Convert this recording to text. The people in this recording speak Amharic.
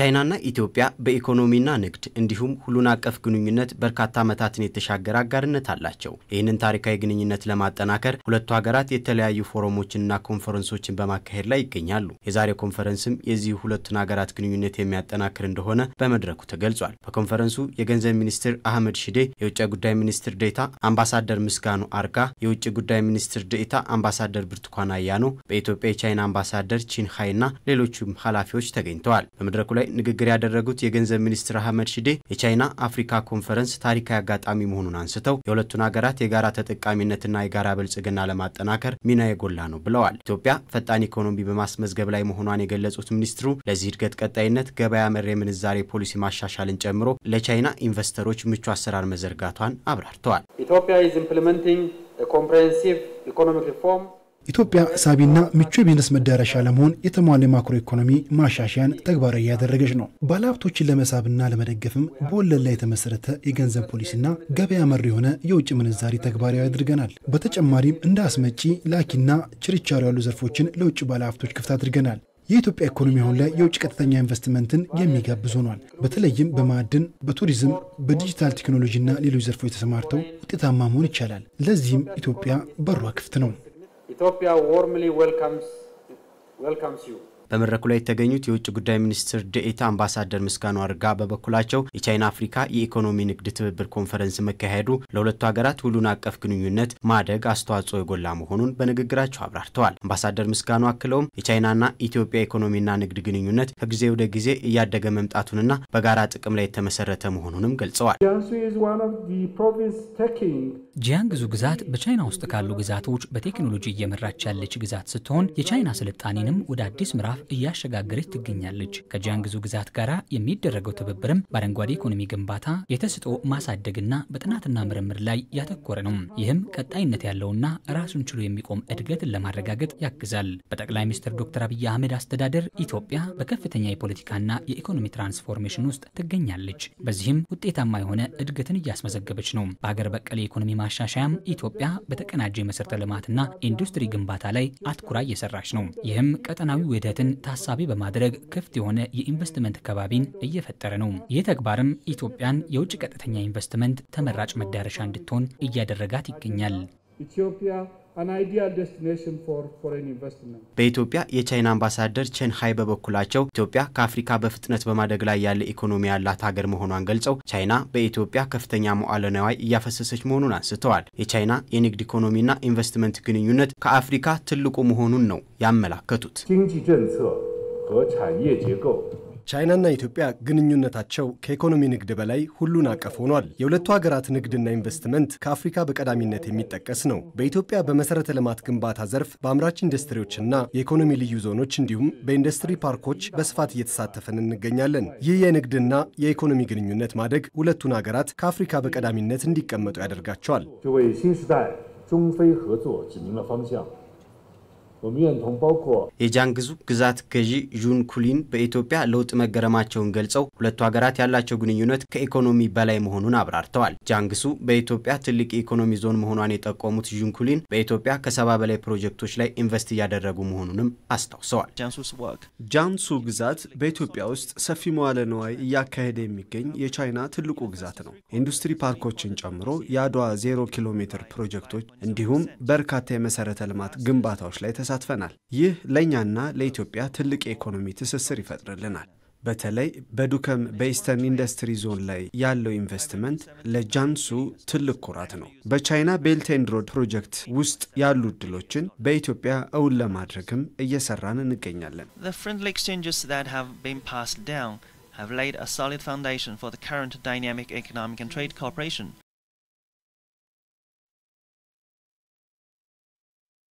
ቻይናና ኢትዮጵያ በኢኮኖሚና ንግድ እንዲሁም ሁሉን አቀፍ ግንኙነት በርካታ ዓመታትን የተሻገረ አጋርነት አላቸው። ይህንን ታሪካዊ ግንኙነት ለማጠናከር ሁለቱ ሀገራት የተለያዩ ፎረሞችንና ኮንፈረንሶችን በማካሄድ ላይ ይገኛሉ። የዛሬ ኮንፈረንስም የዚህ ሁለቱን ሀገራት ግንኙነት የሚያጠናክር እንደሆነ በመድረኩ ተገልጿል። በኮንፈረንሱ የገንዘብ ሚኒስትር አህመድ ሽዴ የውጭ ጉዳይ ሚኒስትር ዴታ አምባሳደር ምስጋኑ አርጋ፣ የውጭ ጉዳይ ሚኒስትር ዴታ አምባሳደር ብርቱካን አያኖ፣ በኢትዮጵያ የቻይና አምባሳደር ቺን ሃይና ሌሎቹም ኃላፊዎች ተገኝተዋል። በመድረኩ ላይ ንግግር ያደረጉት የገንዘብ ሚኒስትር አህመድ ሽዴ የቻይና አፍሪካ ኮንፈረንስ ታሪካዊ አጋጣሚ መሆኑን አንስተው የሁለቱን ሀገራት የጋራ ተጠቃሚነትና የጋራ ብልጽግና ለማጠናከር ሚና የጎላ ነው ብለዋል። ኢትዮጵያ ፈጣን ኢኮኖሚ በማስመዝገብ ላይ መሆኗን የገለጹት ሚኒስትሩ ለዚህ እድገት ቀጣይነት ገበያ መር የምንዛሬ ፖሊሲ ማሻሻልን ጨምሮ ለቻይና ኢንቨስተሮች ምቹ አሰራር መዘርጋቷን አብራርተዋል። ኢትዮጵያ ኢዝ ኢምፕሊመንቲንግ ኮምፕሬሄንሲቭ ኢኮኖሚክ ሪፎርም ኢትዮጵያ ሳቢና ምቹ የቢዝነስ መዳረሻ ለመሆን የተሟለ የማክሮ ኢኮኖሚ ማሻሻያን ተግባራዊ እያደረገች ነው። ባለሀብቶችን ለመሳብና ለመደገፍም በወለድ ላይ የተመሰረተ የገንዘብ ፖሊሲና ገበያ መር የሆነ የውጭ ምንዛሪ ተግባራዊ አድርገናል። በተጨማሪም እንደ አስመጪ፣ ላኪና ችርቻሮ ያሉ ዘርፎችን ለውጭ ባለሀብቶች ክፍት አድርገናል። የኢትዮጵያ ኢኮኖሚ አሁን ላይ የውጭ ቀጥተኛ ኢንቨስትመንትን የሚጋብዝ ሆኗል። በተለይም በማዕድን፣ በቱሪዝም፣ በዲጂታል ቴክኖሎጂና ሌሎች ዘርፎች ተሰማርተው ውጤታማ መሆን ይቻላል። ለዚህም ኢትዮጵያ በሯ ክፍት ነው። Ethiopia warmly welcomes, welcomes you. በመድረኩ ላይ የተገኙት የውጭ ጉዳይ ሚኒስትር ደኤታ አምባሳደር ምስጋኑ አርጋ በበኩላቸው የቻይና አፍሪካ የኢኮኖሚ ንግድ ትብብር ኮንፈረንስ መካሄዱ ለሁለቱ ሀገራት ሁሉን አቀፍ ግንኙነት ማደግ አስተዋጽኦ የጎላ መሆኑን በንግግራቸው አብራርተዋል። አምባሳደር ምስጋኑ አክለውም የቻይናና ኢትዮጵያ ኢኮኖሚና ንግድ ግንኙነት ከጊዜ ወደ ጊዜ እያደገ መምጣቱንና በጋራ ጥቅም ላይ የተመሰረተ መሆኑንም ገልጸዋል። ጂያንግዙ ግዛት በቻይና ውስጥ ካሉ ግዛቶች በቴክኖሎጂ እየመራች ያለች ግዛት ስትሆን የቻይና ስልጣኔንም ወደ አዲስ ምዕራፍ ምዕራፍ እያሸጋገረች ትገኛለች። ከጃንግዙ ግዛት ጋር የሚደረገው ትብብርም በአረንጓዴ ኢኮኖሚ ግንባታ፣ የተስጦ ማሳደግና በጥናትና ምርምር ላይ ያተኮረ ነው። ይህም ቀጣይነት ያለውና ራሱን ችሎ የሚቆም እድገትን ለማረጋገጥ ያግዛል። በጠቅላይ ሚኒስትር ዶክተር አብይ አህመድ አስተዳደር ኢትዮጵያ በከፍተኛ የፖለቲካና የኢኮኖሚ ትራንስፎርሜሽን ውስጥ ትገኛለች። በዚህም ውጤታማ የሆነ እድገትን እያስመዘገበች ነው። በሀገር በቀል የኢኮኖሚ ማሻሻያም ኢትዮጵያ በተቀናጀ የመሰረተ ልማትና ኢንዱስትሪ ግንባታ ላይ አትኩራ እየሰራች ነው። ይህም ቀጠናዊ ውህደትን መጠን ታሳቢ በማድረግ ክፍት የሆነ የኢንቨስትመንት ከባቢን እየፈጠረ ነው። ይህ ተግባርም ኢትዮጵያን የውጭ ቀጥተኛ ኢንቨስትመንት ተመራጭ መዳረሻ እንድትሆን እያደረጋት ይገኛል። በኢትዮጵያ የቻይና አምባሳደር ቸን ሀይ በበኩላቸው ኢትዮጵያ ከአፍሪካ በፍጥነት በማደግ ላይ ያለ ኢኮኖሚ ያላት ሀገር መሆኗን ገልጸው ቻይና በኢትዮጵያ ከፍተኛ መዋለ ነዋይ እያፈሰሰች መሆኑን አንስተዋል። የቻይና የንግድ ኢኮኖሚና ኢንቨስትመንት ግንኙነት ከአፍሪካ ትልቁ መሆኑን ነው ያመላከቱት። ቻይናና ኢትዮጵያ ግንኙነታቸው ከኢኮኖሚ ንግድ በላይ ሁሉን አቀፍ ሆኗል። የሁለቱ ሀገራት ንግድና ኢንቨስትመንት ከአፍሪካ በቀዳሚነት የሚጠቀስ ነው። በኢትዮጵያ በመሰረተ ልማት ግንባታ ዘርፍ በአምራች ኢንዱስትሪዎችና የኢኮኖሚ ልዩ ዞኖች እንዲሁም በኢንዱስትሪ ፓርኮች በስፋት እየተሳተፈን እንገኛለን። ይህ የንግድና የኢኮኖሚ ግንኙነት ማደግ ሁለቱን ሀገራት ከአፍሪካ በቀዳሚነት እንዲቀመጡ ያደርጋቸዋል። የጃንግዙ ግዛት ገዢ ዡን ኩሊን በኢትዮጵያ ለውጥ መገረማቸውን ገልጸው ሁለቱ ሀገራት ያላቸው ግንኙነት ከኢኮኖሚ በላይ መሆኑን አብራርተዋል። ጃንግሱ በኢትዮጵያ ትልቅ የኢኮኖሚ ዞን መሆኗን የጠቆሙት ዡን ኩሊን በኢትዮጵያ ከሰባ በላይ ፕሮጀክቶች ላይ ኢንቨስት እያደረጉ መሆኑንም አስታውሰዋል። ጃንሱ ግዛት በኢትዮጵያ ውስጥ ሰፊ መዋለ ንዋይ እያካሄደ የሚገኝ የቻይና ትልቁ ግዛት ነው። ኢንዱስትሪ ፓርኮችን ጨምሮ የአድዋ ዜሮ ኪሎ ሜትር ፕሮጀክቶች እንዲሁም በርካታ የመሰረተ ልማት ግንባታዎች ላይ ተሳትፈናል። ይህ ለእኛና ለኢትዮጵያ ትልቅ የኢኮኖሚ ትስስር ይፈጥርልናል። በተለይ በዱከም በኢስተርን ኢንዱስትሪ ዞን ላይ ያለው ኢንቨስትመንት ለጃንሱ ትልቅ ኩራት ነው። በቻይና ቤልት ኤንድ ሮድ ፕሮጀክት ውስጥ ያሉ እድሎችን በኢትዮጵያ እውን ለማድረግም እየሰራን እንገኛለን።